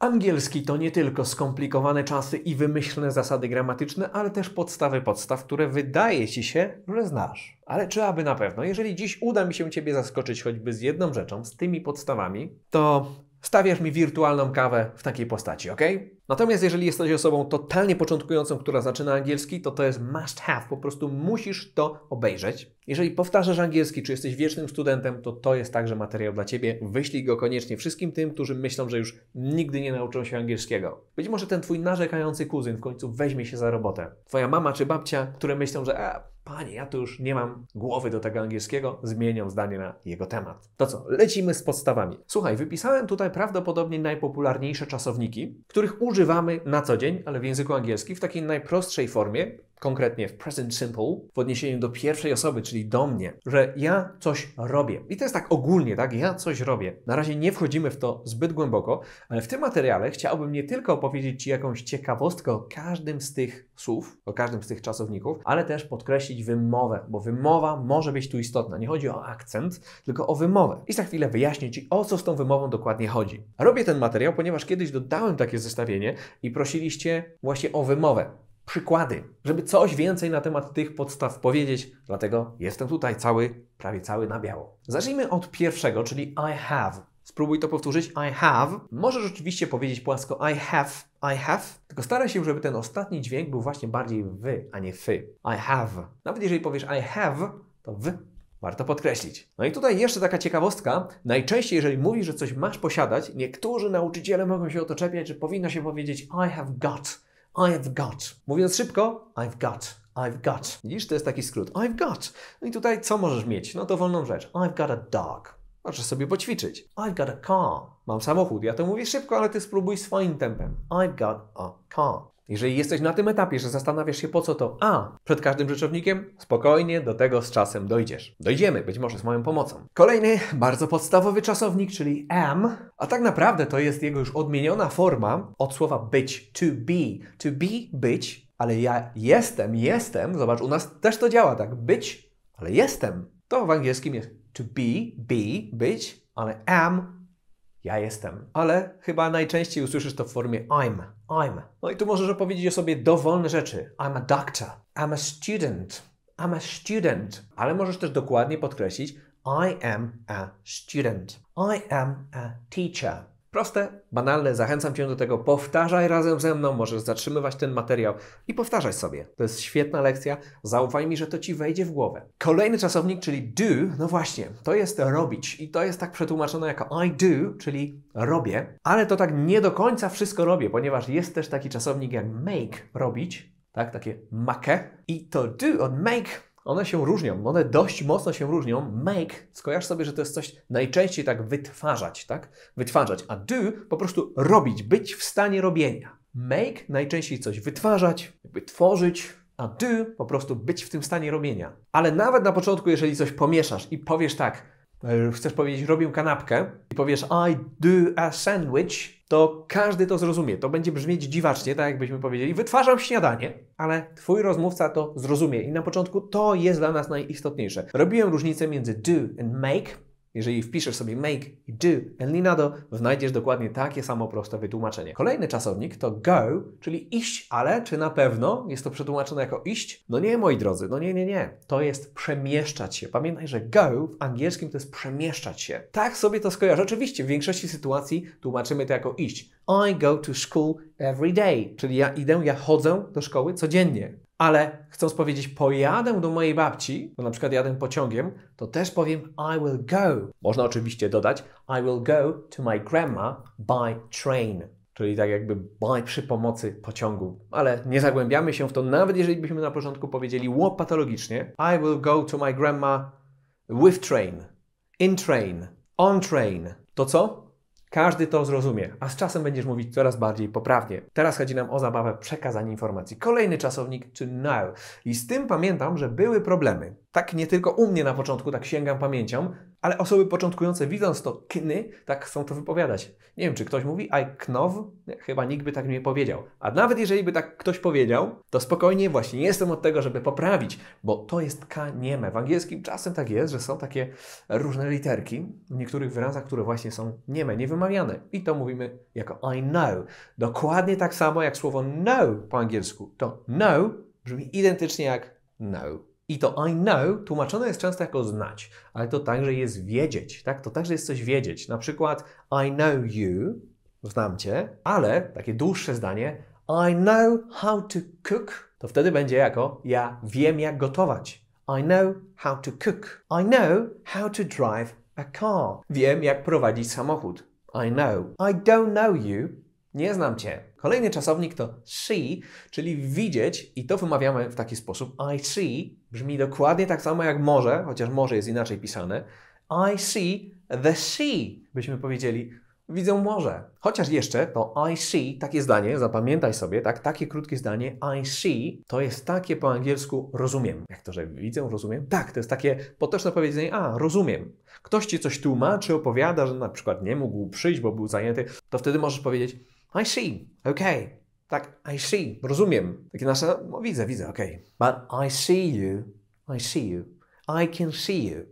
Angielski to nie tylko skomplikowane czasy i wymyślne zasady gramatyczne, ale też podstawy podstaw, które wydaje ci się, że znasz. Ale czy aby na pewno, jeżeli dziś uda mi się Ciebie zaskoczyć choćby z jedną rzeczą, z tymi podstawami, to stawiasz mi wirtualną kawę w takiej postaci, ok? Natomiast jeżeli jesteś osobą totalnie początkującą, która zaczyna angielski, to to jest must have, po prostu musisz to obejrzeć. Jeżeli powtarzasz angielski, czy jesteś wiecznym studentem, to to jest także materiał dla Ciebie. Wyślij go koniecznie wszystkim tym, którzy myślą, że już nigdy nie nauczą się angielskiego. Być może ten Twój narzekający kuzyn w końcu weźmie się za robotę. Twoja mama czy babcia, które myślą, że a, panie, ja tu już nie mam głowy do tego angielskiego, zmienią zdanie na jego temat. To co, lecimy z podstawami. Słuchaj, wypisałem tutaj prawdopodobnie najpopularniejsze czasowniki, których używamy na co dzień, ale w języku angielskim w takiej najprostszej formie, konkretnie w present simple, w odniesieniu do pierwszej osoby, czyli do mnie, że ja coś robię. I to jest tak ogólnie, tak? Ja coś robię. Na razie nie wchodzimy w to zbyt głęboko, ale w tym materiale chciałbym nie tylko opowiedzieć Ci jakąś ciekawostkę o każdym z tych słów, o każdym z tych czasowników, ale też podkreślić wymowę, bo wymowa może być tu istotna. Nie chodzi o akcent, tylko o wymowę. I za chwilę wyjaśnię Ci, o co z tą wymową dokładnie chodzi. Robię ten materiał, ponieważ kiedyś dodałem takie zestawienie i prosiliście właśnie o wymowę przykłady, żeby coś więcej na temat tych podstaw powiedzieć, dlatego jestem tutaj cały, prawie cały na biało. Zacznijmy od pierwszego, czyli I have. Spróbuj to powtórzyć. I have. Może rzeczywiście powiedzieć płasko I have, I have, tylko staraj się, żeby ten ostatni dźwięk był właśnie bardziej wy, a nie fy. I have. Nawet jeżeli powiesz I have, to w warto podkreślić. No i tutaj jeszcze taka ciekawostka. Najczęściej, jeżeli mówisz, że coś masz posiadać, niektórzy nauczyciele mogą się o to czepiać, że powinno się powiedzieć I have got I've got. Mówiąc szybko, I've got. I've got. Widzisz, to jest taki skrót. I've got. No i tutaj co możesz mieć? No to wolną rzecz. I've got a dog. Możesz sobie poćwiczyć. I've got a car. Mam samochód. Ja to mówię szybko, ale ty spróbuj swoim tempem. I've got a car. Jeżeli jesteś na tym etapie, że zastanawiasz się po co to A przed każdym rzeczownikiem, spokojnie do tego z czasem dojdziesz. Dojdziemy, być może z moją pomocą. Kolejny bardzo podstawowy czasownik, czyli am, a tak naprawdę to jest jego już odmieniona forma od słowa być, to be. To be, być, ale ja jestem, jestem, zobacz, u nas też to działa tak, być, ale jestem. To w angielskim jest to be, be, być, ale am, ja jestem. Ale chyba najczęściej usłyszysz to w formie I'm, I'm. No i tu możesz opowiedzieć o sobie dowolne rzeczy. I'm a doctor, I'm a student, I'm a student. Ale możesz też dokładnie podkreślić I am a student, I am a teacher. Proste, banalne, zachęcam Cię do tego. Powtarzaj razem ze mną, możesz zatrzymywać ten materiał i powtarzać sobie. To jest świetna lekcja, zaufaj mi, że to Ci wejdzie w głowę. Kolejny czasownik, czyli do, no właśnie, to jest robić i to jest tak przetłumaczone jako I do, czyli robię, ale to tak nie do końca wszystko robię, ponieważ jest też taki czasownik jak make, robić, tak, takie makę i to do od make one się różnią, one dość mocno się różnią. Make, skojarz sobie, że to jest coś najczęściej tak wytwarzać, tak? Wytwarzać, a do po prostu robić, być w stanie robienia. Make najczęściej coś wytwarzać, jakby tworzyć, a do po prostu być w tym stanie robienia. Ale nawet na początku, jeżeli coś pomieszasz i powiesz tak, E, chcesz powiedzieć, robię kanapkę i powiesz I do a sandwich, to każdy to zrozumie. To będzie brzmieć dziwacznie, tak jakbyśmy powiedzieli, wytwarzam śniadanie, ale twój rozmówca to zrozumie. I na początku to jest dla nas najistotniejsze. Robiłem różnicę między do and make, jeżeli wpiszesz sobie make i do Elinado, znajdziesz dokładnie takie samo proste wytłumaczenie. Kolejny czasownik to go, czyli iść, ale czy na pewno jest to przetłumaczone jako iść? No nie, moi drodzy, no nie, nie, nie. To jest przemieszczać się. Pamiętaj, że go w angielskim to jest przemieszczać się. Tak sobie to skojarzę. Oczywiście w większości sytuacji tłumaczymy to jako iść. I go to school every day, czyli ja idę, ja chodzę do szkoły codziennie ale chcąc powiedzieć pojadę do mojej babci, bo na przykład jadę pociągiem, to też powiem I will go. Można oczywiście dodać I will go to my grandma by train. Czyli tak jakby by przy pomocy pociągu. Ale nie zagłębiamy się w to, nawet jeżeli byśmy na początku powiedzieli łopatologicznie I will go to my grandma with train, in train, on train. To co? Każdy to zrozumie, a z czasem będziesz mówić coraz bardziej poprawnie. Teraz chodzi nam o zabawę przekazania informacji. Kolejny czasownik, czy now. I z tym pamiętam, że były problemy tak nie tylko u mnie na początku, tak sięgam pamięcią, ale osoby początkujące widząc to kny, tak chcą to wypowiadać. Nie wiem, czy ktoś mówi I know? Chyba nikt by tak nie powiedział. A nawet jeżeli by tak ktoś powiedział, to spokojnie właśnie nie jestem od tego, żeby poprawić, bo to jest k nieme. W angielskim czasem tak jest, że są takie różne literki w niektórych wyrazach, które właśnie są nieme, niewymawiane. I to mówimy jako I know. Dokładnie tak samo jak słowo no po angielsku. To no brzmi identycznie jak no. I to I know tłumaczone jest często jako znać, ale to także jest wiedzieć, tak? To także jest coś wiedzieć. Na przykład I know you, znam cię, ale takie dłuższe zdanie I know how to cook, to wtedy będzie jako ja wiem jak gotować. I know how to cook. I know how to drive a car. Wiem jak prowadzić samochód. I know. I don't know you. Nie znam cię. Kolejny czasownik to see, czyli widzieć i to wymawiamy w taki sposób. I see brzmi dokładnie tak samo jak może, chociaż może jest inaczej pisane. I see the sea, byśmy powiedzieli widzę morze. Chociaż jeszcze to I see, takie zdanie, zapamiętaj sobie, tak, takie krótkie zdanie I see, to jest takie po angielsku rozumiem. Jak to, że widzę, rozumiem? Tak, to jest takie potoczne powiedzenie, a, rozumiem. Ktoś ci coś tłumaczy, opowiada, że na przykład nie mógł przyjść, bo był zajęty, to wtedy możesz powiedzieć i see, okay. Tak, I see, rozumiem. Takie nasze, no widzę, widzę, okej. Okay. But I see you, I see you, I can see you.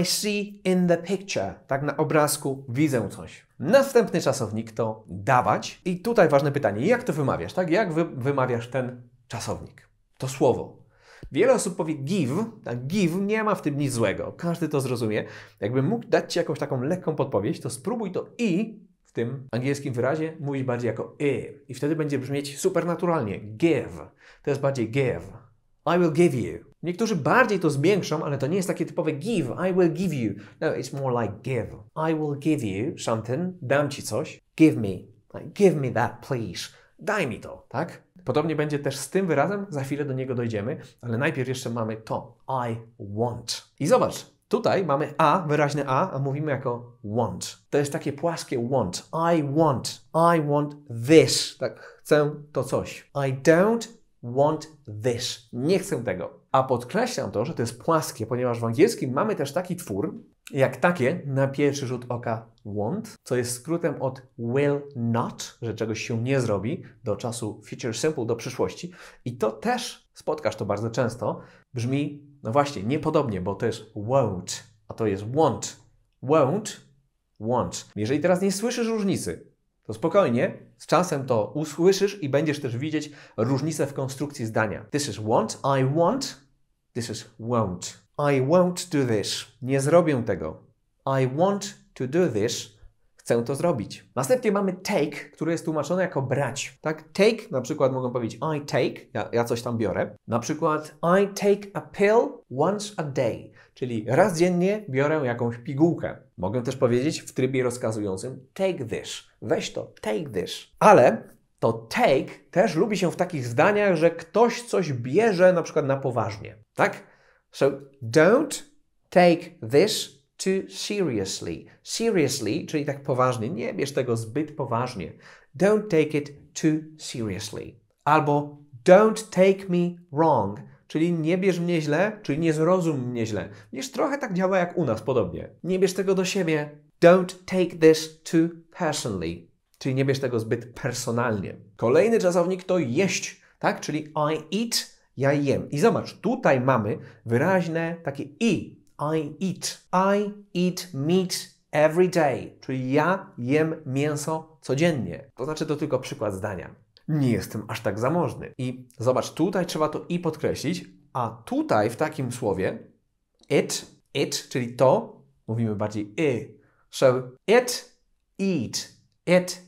I see in the picture. Tak na obrazku widzę coś. Następny czasownik to dawać. I tutaj ważne pytanie, jak to wymawiasz, tak? Jak wy wymawiasz ten czasownik? To słowo. Wiele osób powie give, tak give nie ma w tym nic złego. Każdy to zrozumie. Jakbym mógł dać Ci jakąś taką lekką podpowiedź, to spróbuj to i tym angielskim wyrazie mówić bardziej jako y. I wtedy będzie brzmieć supernaturalnie. Give. To jest bardziej give. I will give you. Niektórzy bardziej to zwiększą, ale to nie jest takie typowe give, I will give you. No, it's more like give. I will give you something, dam ci coś. Give me. give me that, please. Daj mi to, tak? Podobnie będzie też z tym wyrazem, za chwilę do niego dojdziemy, ale najpierw jeszcze mamy to I want. I zobacz, Tutaj mamy A, wyraźne A, a mówimy jako want. To jest takie płaskie want. I want. I want this. Tak, chcę to coś. I don't want this. Nie chcę tego. A podkreślam to, że to jest płaskie, ponieważ w angielskim mamy też taki twór, jak takie na pierwszy rzut oka want, co jest skrótem od will not, że czegoś się nie zrobi, do czasu future simple, do przyszłości. I to też, spotkasz to bardzo często, brzmi no właśnie, niepodobnie, bo to jest won't, a to jest want. Won't, want. Jeżeli teraz nie słyszysz różnicy, to spokojnie, z czasem to usłyszysz i będziesz też widzieć różnicę w konstrukcji zdania. This is want, I want, this is won't. I won't do this. Nie zrobię tego. I want to do this chcę to zrobić. Następnie mamy take, który jest tłumaczony jako brać. Tak? Take, na przykład mogą powiedzieć I take, ja, ja coś tam biorę. Na przykład I take a pill once a day, czyli raz dziennie biorę jakąś pigułkę. Mogę też powiedzieć w trybie rozkazującym take this, weź to, take this. Ale to take też lubi się w takich zdaniach, że ktoś coś bierze na przykład na poważnie. Tak? So don't take this Too seriously. Seriously, czyli tak poważnie. Nie bierz tego zbyt poważnie. Don't take it too seriously. Albo don't take me wrong, czyli nie bierz mnie źle, czyli nie zrozum mnie źle. Wiesz, trochę tak działa jak u nas podobnie. Nie bierz tego do siebie. Don't take this too personally, czyli nie bierz tego zbyt personalnie. Kolejny czasownik to jeść, tak? Czyli I eat, ja jem. I zobacz, tutaj mamy wyraźne takie i i eat. I eat meat every day. Czyli ja jem mięso codziennie. To znaczy, to tylko przykład zdania. Nie jestem aż tak zamożny. I zobacz, tutaj trzeba to i podkreślić, a tutaj w takim słowie it, it, czyli to, mówimy bardziej i. Y, so it, eat, it,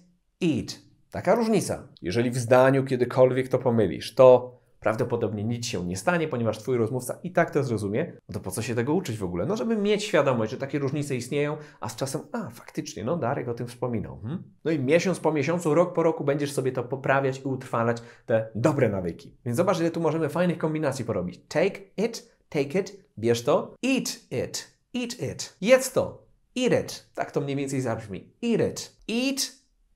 eat. Taka różnica. Jeżeli w zdaniu kiedykolwiek to pomylisz, to Prawdopodobnie nic się nie stanie, ponieważ Twój rozmówca i tak to zrozumie. to po co się tego uczyć w ogóle? No, żeby mieć świadomość, że takie różnice istnieją, a z czasem, a faktycznie, no Darek o tym wspominał. Hmm? No i miesiąc po miesiącu, rok po roku będziesz sobie to poprawiać i utrwalać te dobre nawyki. Więc zobacz, ile tu możemy fajnych kombinacji porobić. Take it, take it, bierz to, eat it, eat it, jedz to, eat it. Tak to mniej więcej zabrzmi. Eat it, eat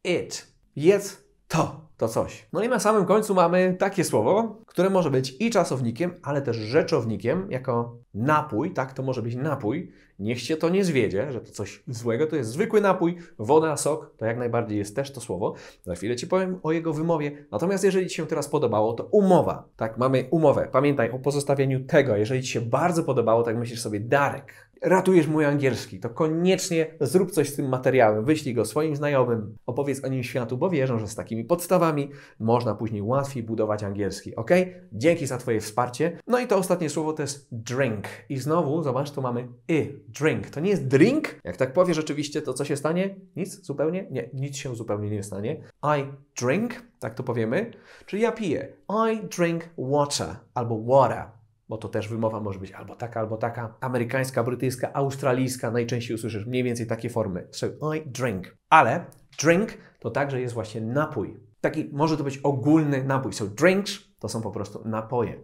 it, jedz to to coś. No i na samym końcu mamy takie słowo, które może być i czasownikiem, ale też rzeczownikiem, jako napój, tak, to może być napój. Niech się to nie zwiedzie, że to coś złego, to jest zwykły napój, woda, sok, to jak najbardziej jest też to słowo. Za chwilę Ci powiem o jego wymowie. Natomiast jeżeli Ci się teraz podobało, to umowa, tak, mamy umowę. Pamiętaj o pozostawieniu tego. Jeżeli Ci się bardzo podobało, tak myślisz sobie, Darek, ratujesz mój angielski, to koniecznie zrób coś z tym materiałem, wyślij go swoim znajomym, opowiedz o nim światu, bo wierzę, że z takimi podstawami można później łatwiej budować angielski, ok? Dzięki za Twoje wsparcie. No i to ostatnie słowo to jest drink. I znowu, zobacz, tu mamy y, drink. To nie jest drink. Jak tak powiesz rzeczywiście, to co się stanie? Nic zupełnie? Nie, nic się zupełnie nie stanie. I drink, tak to powiemy, czyli ja piję. I drink water albo water bo to też wymowa może być albo taka, albo taka. Amerykańska, brytyjska, australijska, najczęściej usłyszysz mniej więcej takie formy. So I drink. Ale drink to także jest właśnie napój. Taki może to być ogólny napój. So drinks to są po prostu napoje.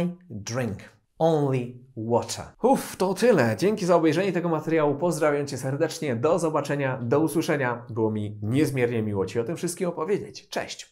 I drink only water. Uff, to tyle. Dzięki za obejrzenie tego materiału. Pozdrawiam Cię serdecznie. Do zobaczenia, do usłyszenia. Było mi niezmiernie miło Ci o tym wszystkim opowiedzieć. Cześć!